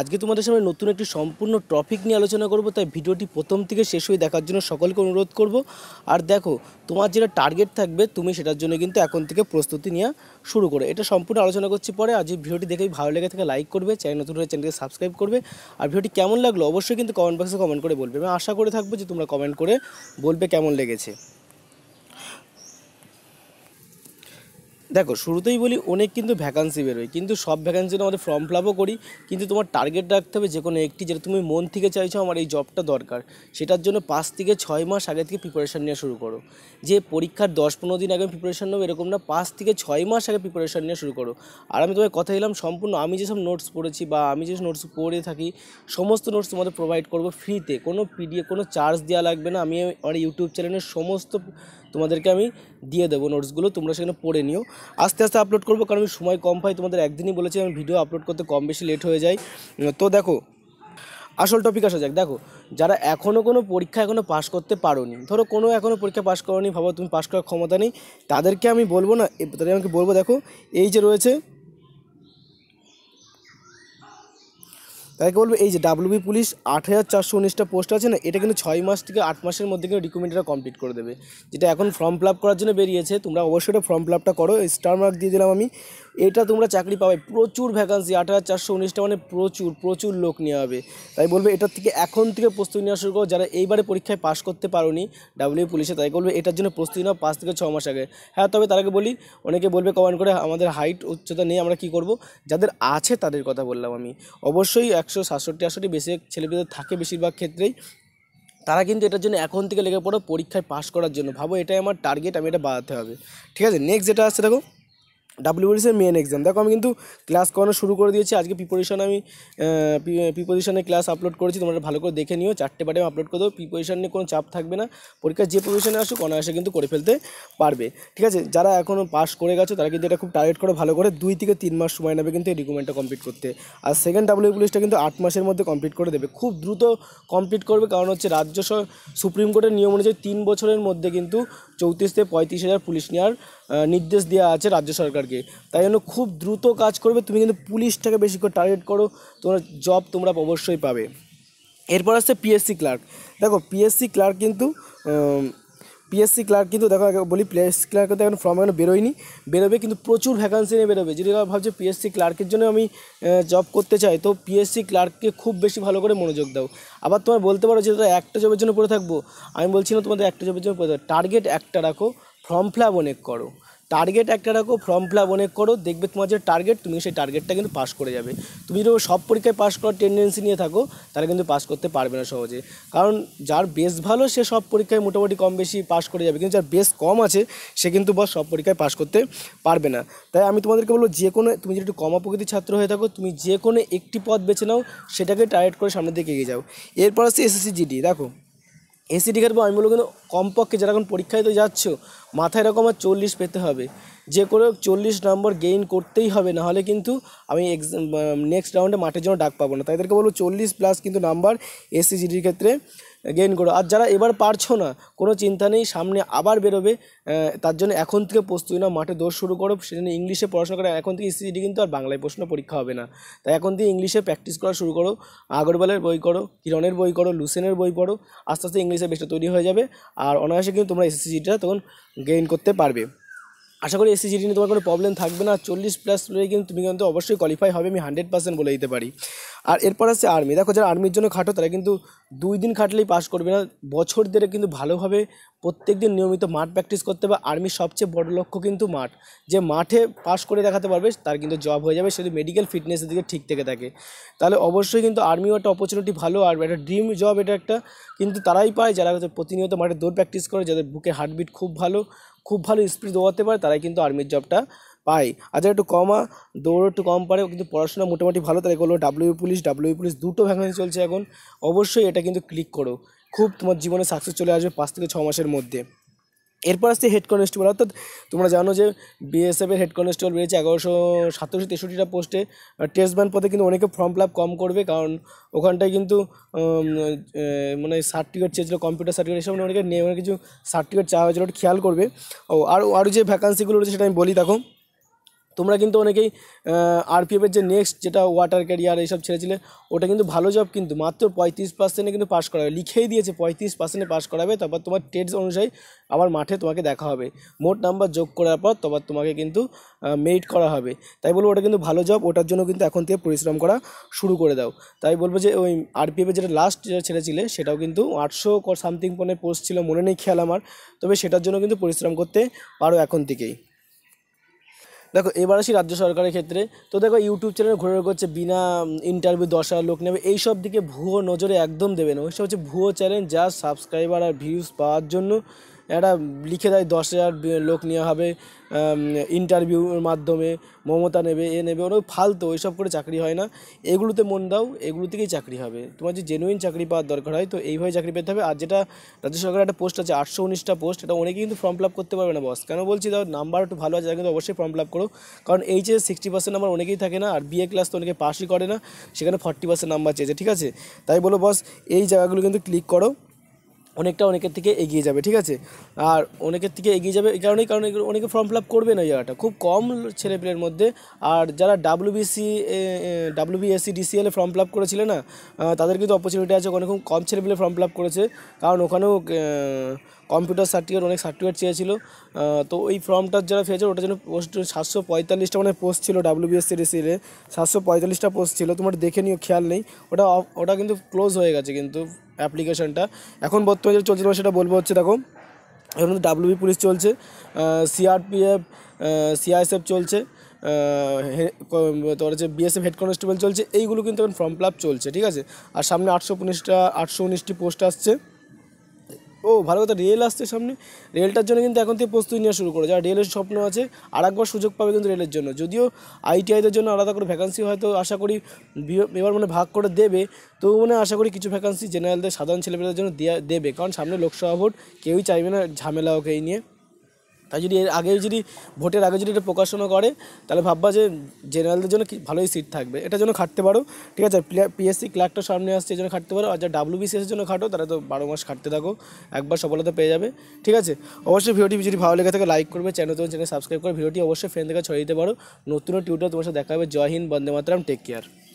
আজকে তোমাদের সামনে নতুন একটি সম্পূর্ণ টপিক নিয়ে আলোচনা করব তাই ভিডিওটি প্রথম থেকে শেষ হয়ে দেখার জন্য সকলকে অনুরোধ করব আর দেখো তোমার যেটা টার্গেট থাকবে তুমি সেটার জন্য কিন্তু এখন থেকে প্রস্তুতি নেওয়া শুরু করে এটা সম্পূর্ণ আলোচনা করছি পরে আজ ভিডিওটি দেখে ভালো লেগে থাকে লাইক করবে চ্যানেল নতুন হলে চ্যানেলকে সাবস্ক্রাইব করবে আর ভিডিওটি কেমন লাগলো অবশ্যই কিন্তু কমেন্ট বক্সে কমেন্ট করে বলবে আমি আশা করে থাকবো যে তোমরা কমেন্ট করে বলবে কেমন লেগেছে দেখো শুরুতেই বলি অনেক কিন্তু ভ্যাকান্সি বেরোয় কিন্তু সব ভ্যাকান্সি আমাদের ফর্ম ফিল আপও করি কিন্তু তোমার টার্গেট রাখতে হবে যে কোনো একটি যেটা তুমি মন থেকে চাইছো আমার এই জবটা দরকার সেটার জন্য পাঁচ থেকে ছয় মাস আগে থেকে প্রিপারেশান নেওয়া শুরু করো যে পরীক্ষার দশ পনেরো দিন আগে প্রিপারেশান নেবো এরকম না পাঁচ থেকে ছয় মাস আগে প্রিপারেশান নেওয়া শুরু করো আর আমি তোমায় কথা দিলাম সম্পূর্ণ আমি যেসব নোটস পড়েছি বা আমি যেসব নোটস পড়ে থাকি সমস্ত নোটস তোমাদের প্রোভাইড করবো ফ্রিতে কোনো পিডিএ কোনো চার্জ দেওয়া লাগবে না আমি আমার ইউটিউব চ্যানেলের সমস্ত তোমাদেরকে আমি দিয়ে দেবো নোটসগুলো তোমরা সেখানে পড়ে নিও আস্তে আস্তে আপলোড করবো কারণ আমি সময় কম পাই তোমাদের একদিনই বলেছি আমি ভিডিও আপলোড করতে কম বেশি লেট হয়ে যায় তো দেখো আসল টপিক আসা যাক দেখো যারা এখনও কোনো পরীক্ষা এখনও পাস করতে পারোনি ধরো কোনো এখনও পরীক্ষা পাস করোনি ভাবো তুমি পাস করার ক্ষমতা নেই তাদেরকে আমি বলবো না তাদের আমাকে বলবো দেখো এই যে রয়েছে তাকে বলবো এই যে ডাব্লিউবি পুলিশ আট হাজার চারশো উনিশটা পোস্ট আছে না এটা কিন্তু ছয় মাস থেকে আট মাসের মধ্যে কিন্তু রিকুইমেন্টটা কমপ্লিট করে দেবে যেটা এখন ফর্ম ফিল করার জন্য বেরিয়েছে তোমরা অবশ্যই এটা ফর্ম ফিল করো স্টার মার্ক দিয়ে দিলাম আমি এটা তোমরা চাকরি পাবে প্রচুর ভ্যাকান্সি আট হাজার চারশো উনিশটা মানে প্রচুর প্রচুর লোক নেওয়া হবে তাই বলবে এটার থেকে এখন থেকে প্রস্তুতি নেওয়া শুরু করো যারা এইবারে পরীক্ষায় পাশ করতে পারোনি ডাব্লিউ পুলিশে তাই বলবে এটার জন্য প্রস্তুতি নেওয়া পাঁচ থেকে ছ মাস আগে হ্যাঁ তবে তার আগে বলি অনেকে বলবে কমান্ড করে আমাদের হাইট উচ্চতা নেই আমরা কি করব যাদের আছে তাদের কথা বললাম আমি অবশ্যই একশো সাতষট্টি আটষট্টি বেশি ছেলেপেদের থাকে বেশিরভাগ ক্ষেত্রেই তারা কিন্তু এটার জন্য এখন থেকে লেগে পড়ো পরীক্ষায় পাশ করার জন্য ভাবো এটাই আমার টার্গেট আমি এটা বাড়াতে হবে ঠিক আছে নেক্সট যেটা আসছে দেখো ডাব্লিউবিসির মেন এক্সাম দেখো আমি কিন্তু ক্লাস করানো শুরু করে দিয়েছি আজকে প্রিপারেশন আমি প্রিপারেশনে ক্লাস আপলোড করেছি তোমরা ভালো করে দেখে নিও চারটে পার্টে আপলোড করে দেবো প্রিপারেশন নিয়ে কোনো চাপ থাকবে না পরীক্ষা যে প্রফেশনে আসুক অনায়াসে কিন্তু করে ফেলতে পারবে ঠিক আছে যারা এখনও পাস করে গেছো তারা কিন্তু এটা খুব টার্গেট করে ভালো করে দুই থেকে তিন মাস সময় নেবে কিন্তু এই ডকুমেন্টটা কমপ্লিট করতে আর সেকেন্ড ডাব্লিউ পুলিশটা কিন্তু আট মাসের মধ্যে কমপ্লিট করে দেবে খুব দ্রুত কমপ্লিট করবে কারণ হচ্ছে রাজ্য সুপ্রিম কোর্টের নিয়ম অনুযায়ী তিন বছরের মধ্যে কিন্তু চৌত্রিশ থেকে পঁয়ত্রিশ হাজার পুলিশ নেওয়ার নির্দেশ দেওয়া আছে রাজ্য সরকার আগে তাই জন্য খুব দ্রুত কাজ করবে তুমি কিন্তু পুলিশটাকে বেশি করে টার্গেট করো তোমার জব তোমরা অবশ্যই পাবে এরপর আসছে পিএসসি ক্লার্ক দেখো পিএসসি ক্লার্ক কিন্তু পিএসসি ক্লার্ক কিন্তু দেখো বলি পিএসসি ক্লার্ক কিন্তু এখন ফর্ম এখন বেরোয়নি বেরোবে কিন্তু প্রচুর ভ্যাকান্সি নিয়ে বেরোবে যদি ভাবছে পিএসসি ক্লার্কের জন্য আমি জব করতে চাই তো পিএসসি ক্লার্ককে খুব বেশি ভালো করে মনোযোগ দাও আবার তোমার বলতে পারো যে তোরা একটা জবের জন্য পড়ে থাকবো আমি বলছি না তোমাদের একটা জবের জন্য পড়ে থাকবো টার্গেট একটা রাখো ফর্ম ফিল অনেক করো টার্গেট একটা রাখো ফর্ম ফিল আপ অনেক করো দেখবে তোমার যে টার্গেট তুমি সেই টার্গেটটা কিন্তু পাস করে যাবে তুমি যদি সব পরীক্ষায় পাস করার টেন্ডেন্সি নিয়ে থাকো তাহলে কিন্তু পাস করতে পারবে না সহজে কারণ যার বেস ভালো সে সব পরীক্ষায় মোটামুটি কম বেশি পাস করে যাবে কিন্তু যার বেস কম আছে সে কিন্তু বস সব পরীক্ষায় পাস করতে পারবে না তাই আমি তোমাদেরকে বলবো যে কোনো তুমি যদি একটু কমা প্রকৃতির ছাত্র হয়ে থাকো তুমি যে কোনো একটি পথ বেছে নাও সেটাকে টার্গেট করে সামনের দিকে এগিয়ে যাও এরপর আসছে এসএসসি জিডি দেখো এনসিটি কাটবো আমি বলবো কিন্তু কমপক্ষে যারা এখন পরীক্ষায় তো যাচ্ছ মাথায় এরকম আর চল্লিশ পেতে হবে যে করে চল্লিশ নম্বর গেইন করতেই হবে নাহলে কিন্তু আমি এক্সাম নেক্সট রাউন্ডে মাঠের জন্য ডাক পাবো না তাদেরকে বলবো চল্লিশ প্লাস কিন্তু নাম্বার জিডির ক্ষেত্রে গেইন করো আর যারা এবার পারছো না কোনো চিন্তা নেই সামনে আবার বেরোবে তার জন্য এখন থেকে প্রস্তুতি না মাঠে দৌড় শুরু করো সেজন্য ইংলিশে পড়াশোনা করে এখন থেকে সিটি e কিন্তু আর বাংলায় প্রশ্ন পরীক্ষা হবে না তাই এখন থেকে ইংলিশে প্র্যাকটিস করা শুরু করো আগরবালের বই করো কিরণের বই করো লুসেনের বই পড়ো আস্তে আস্তে ইংলিশে বেশটা তৈরি হয়ে যাবে আর অনায়াসে কিন্তু তোমরা এসএসসিটা e তখন গেইন করতে পারবে আশা করি এসসি e নিয়ে তোমার কোনো প্রবলেম থাকবে না চল্লিশ প্লাস কিন্তু তুমি কিন্তু অবশ্যই কোয়ালিফাই হবে আমি হান্ড্রেড পার্সেন্ট বলে দিতে পারি আর এরপর আছে আর্মি দেখো যারা আর্মির জন্য খাটো তারা কিন্তু দুই দিন খাটলেই পাস করবে না বছর ধরে কিন্তু ভালোভাবে প্রত্যেক দিন নিয়মিত মাঠ প্র্যাকটিস করতে হবে আর্মির সবচেয়ে বড় লক্ষ্য কিন্তু মাঠ যে মাঠে পাস করে দেখাতে পারবে তার কিন্তু জব হয়ে যাবে সেটি মেডিকেল ফিটনেসের দিকে ঠিক থেকে থাকে তাহলে অবশ্যই কিন্তু আর্মিও একটা অপরচুনিটি ভালো আর একটা ড্রিম জব এটা একটা কিন্তু তারাই পায় যারা প্রতিনিয়ত মাঠে দৌড় প্র্যাকটিস করে যাদের বুকে হার্টবিট খুব ভালো খুব ভালো স্পিড দৌড়াতে পারে তারাই কিন্তু আর্মির জবটা পাই আর আচ্ছা, একটু কমা দৌড় একটু কম পারে কিন্তু পড়াশোনা মোটামুটি ভালো তাই করলো ডাব্লিউ পুলিশ ডাব্লিউ পুলিশ দুটো ভ্যাকেন্সি চলছে এখন অবশ্যই এটা কিন্তু ক্লিক করো খুব তোমার জীবনে সাকসেস চলে আসবে পাঁচ থেকে ছ মাসের মধ্যে এরপর আসছে হেড কনস্টেবল অর্থাৎ তোমরা জানো যে বিএসএফের হেড কনস্টেবল বেড়েছে এগারোশো সাতশো তেষট্টিটা পোস্টে টেস্ট ব্যান পদে কিন্তু অনেকে ফর্ম ফিল কম করবে কারণ ওখানটায় কিন্তু মানে সার্টিফিকেট চেয়েছিল কম্পিউটার সার্টিফিকেট এসব অনেকে নিয়ে অনেক কিছু সার্টিফিকেট চাওয়া হয়েছিল খেয়াল করবে ও আরও আরও যে ভ্যাকান্সিগুলো রয়েছে সেটা আমি বলি দেখো তোমরা কিন্তু অনেকেই আরপিএফের যে নেক্সট যেটা ওয়াটার ক্যারিয়ার এইসব ছেড়েছিলে ওটা কিন্তু ভালো জব কিন্তু মাত্র পঁয়ত্রিশ পার্সেন্টে কিন্তু পাস করাবে লিখেই দিয়েছে পঁয়ত্রিশ পার্সেন্টে পাস করাবে তারপর তোমার টেটস অনুযায়ী আবার মাঠে তোমাকে দেখা হবে মোট নাম্বার যোগ করার পর তারপর তোমাকে কিন্তু মেরিট করা হবে তাই বলবো ওটা কিন্তু ভালো জব ওটার জন্য কিন্তু এখন থেকে পরিশ্রম করা শুরু করে দাও তাই বলবো যে ওই আরপিএফের যেটা লাস্ট যেটা ছেড়েছিলে সেটাও কিন্তু আটশো সামথিং পনের পোস্ট ছিল মনে নেই খেয়াল আমার তবে সেটার জন্য কিন্তু পরিশ্রম করতে পারো এখন থেকেই দেখো এবার আসি রাজ্য সরকারের ক্ষেত্রে তো দেখো ইউটিউব চ্যানেল ঘুরে করছে বিনা ইন্টারভিউ দশ হাজার লোক নেবে এইসব দিকে ভুয়ো নজরে একদম দেবে না ওইসব হচ্ছে ভুয়ো চ্যানেল যা সাবস্ক্রাইবার আর ভিউজ পাওয়ার জন্য একটা লিখে দেয় দশ হাজার লোক নেওয়া হবে ইন্টারভিউর মাধ্যমে মমতা নেবে এ নেবে ওরা ফালতু ওইসব করে চাকরি হয় না এগুলোতে মন দাও এগুলো থেকেই চাকরি হবে তোমার যে জেনুইন চাকরি পাওয়ার দরকার হয় তো এইভাবে চাকরি পেতে হবে আর যেটা রাজ্য সরকারের একটা পোস্ট আছে আটশো উনিশটা পোস্ট এটা অনেকেই কিন্তু ফর্ম ফিল আপ করতে পারবে না বস কেন বলছি দাও নাম্বার একটু ভালো আছে কিন্তু অবশ্যই ফর্ম ফিল আপ করো কারণ এস সিক্সটি পার্সেন্ট নাম্বার অনেকেই থাকে না আর বিএ ক্লাস তো অনেকে পাসই করে না সেখানে ফর্টি পার্সেন্ট নাম্বার চেয়েছে ঠিক আছে তাই বলো বস এই জায়গাগুলো কিন্তু ক্লিক করো অনেকটা অনেকের থেকে এগিয়ে যাবে ঠিক আছে আর অনেকের থেকে এগিয়ে যাবে এই কারণেই কারণ অনেকে ফর্ম ফিল আপ করবে না জায়গাটা খুব কম ছেলেপিলের মধ্যে আর যারা ডাব্লিউবিসি ডাব্লিউবিএসসি ডিসিএলে ফর্ম ফিল আপ করেছিল না তাদের কিন্তু অপরচুনিটি আছে অনেক কম ছেলেপিলে ফর্ম ফিল আপ করেছে কারণ ওখানেও কম্পিউটার সার্টিফিকেট অনেক সার্টিফিকেট চেয়েছিল তো ওই ফর্মটার যারা ফেয়েছে ওটার জন্য পোস্ট সাতশো পঁয়তাল্লিশটা মানে পোস্ট ছিল ডাব্লিউবিএসসি ডিসিএলে সাতশো পঁয়তাল্লিশটা পোস্ট ছিল তোমার দেখে নিও খেয়াল নেই ওটা ওটা কিন্তু ক্লোজ হয়ে গেছে কিন্তু অ্যাপ্লিকেশানটা এখন বর্তমানে যেটা চলছে সেটা বলবো হচ্ছে দেখো এখন ডাব্লিউবি পুলিশ চলছে সিআরপিএফ সিআইএসএফ চলছে তোর হচ্ছে বিএসএফ হেড কনস্টেবল চলছে এইগুলো কিন্তু এখন ফর্ম ফিল চলছে ঠিক আছে আর সামনে আটশো উনিশটা আটশো উনিশটি পোস্ট আসছে ও ভালো কথা রেল আসছে সামনে রেলটার জন্য কিন্তু এখন থেকে প্রস্তুতি নেওয়া শুরু করে যারা রেলের স্বপ্ন আছে আর একবার সুযোগ পাবে কিন্তু রেলের জন্য যদিও আইটিআইদের জন্য আলাদা করে ভ্যাকান্সি হয়তো আশা করি এবার মানে ভাগ করে দেবে তবু মানে আশা করি কিছু ভ্যাকান্সি জেনারেলদের সাধারণ ছেলেমেয়েদের জন্য দেওয়া দেবে কারণ সামনে লোকসভা ভোট কেউই চাইবে না ঝামেলা ওকে এই নিয়ে তাই যদি এর আগেও যদি ভোটের আগে যদি এটা প্রকাশনা করে তাহলে ভাববা যে জেনারেলদের জন্য ভালোই সিট থাকবে এটার জন্য খাটতে পারো ঠিক আছে পিএসসি ক্লার্কটা সামনে আসছে এই জন্য খাটতে পারো আর যা ডাব্লিউবিসিএসের জন্য খাটো তারা তো বারো মাস খাটতে থাকো একবার সফলতা পেয়ে যাবে ঠিক আছে অবশ্যই ভিডিওটি যদি ভালো লেগে থাকে লাইক করবে চ্যানেল তোমার চ্যানেল সাবস্ক্রাইব করে ভিডিওটি অবশ্যই ফ্রেন্ড থেকে ছড়িয়ে দিতে পারো নতুন টিউটার তোমার সাথে দেখা হবে জয় হিন্দ বন্দে মাতরাম টেক কেয়ার